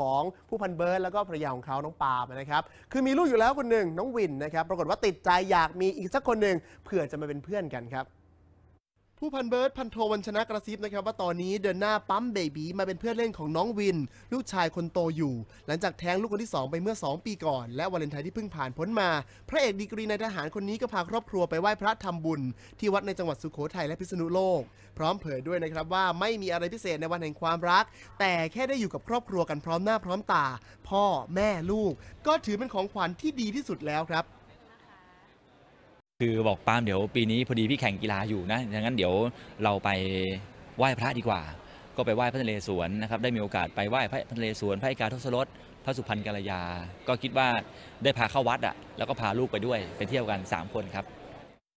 ของผู้พันเบิร์ดแล้วก็ภรรยาของเขา น้องปาล์มนะครับ คือมีลูกอยู่แล้วคนหนึ่ง น้องวิน นะครับ ปรากฏว่าติดใจอยากมีอีกสักคนหนึ่งเผื่อจะมาเป็นเพื่อนกันครับผู้พันเบิร์ดพันโทวันชนะกระซิบนะครับว่าตอนนี้เดินหน้าปั๊มเบบีมาเป็นเพื่อนเล่นของน้องวิน ลูกชายคนโตอยู่ หลังจากแท้งลูกคนที่ 2 ไปเมื่อ 2 ปีก่อนและวาเลนไทน์ที่เพิ่งผ่านพ้นมา พระเอกดีกรีในทหารคนนี้ก็พาครอบครัวไปไหว้พระทำบุญ ที่วัดในจังหวัดสุโขทัยและพิษณุโลก พร้อมเผยด้วยนะครับว่าไม่มีอะไรพิเศษในวันแห่งความรัก แต่แค่ได้อยู่กับครอบครัวกันพร้อมหน้าพร้อมตา พ่อแม่ลูก ก็ถือเป็นของขวัญที่ดีที่สุดแล้วครับคือบอกปาล์มเดี๋ยวปีนี้พอดีพี่แข่งกีฬาอยู่นะดังนั้นเดี๋ยวเราไปไหว้พระดีกว่า ก็ไปไหว้พระนเรศวรนะครับ ได้มีโอกาสไปไหว้พระนเรศวร พระอิกาทศรส พระสุพรรณกัลยา ก็คิดว่าได้พาเข้าวัดอ่ะ แล้วก็พาลูกไปด้วยไปเที่ยวกัน 3 คนครับ